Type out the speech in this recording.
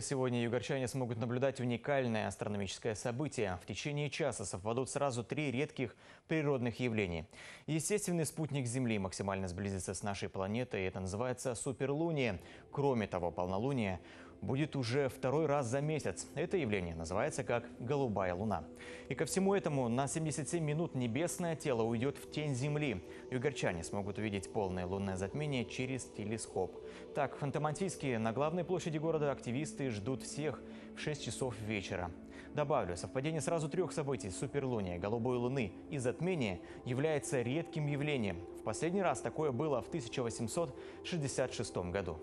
Сегодня югорчане смогут наблюдать уникальное астрономическое событие. В течение часа совпадут сразу три редких природных явления. Естественный спутник Земли максимально сблизится с нашей планетой, это называется суперлуние. Кроме того, полнолуние будет уже второй раз за месяц. Это явление называется как «голубая луна». И ко всему этому на 77 минут небесное тело уйдет в тень Земли. Югорчане смогут увидеть полное лунное затмение через телескоп. Так, фантомантийские на главной площади города активисты ждут всех в 6 часов вечера. Добавлю, совпадение сразу трех событий – суперлуния, голубой луны и затмения – является редким явлением. В последний раз такое было в 1866 году.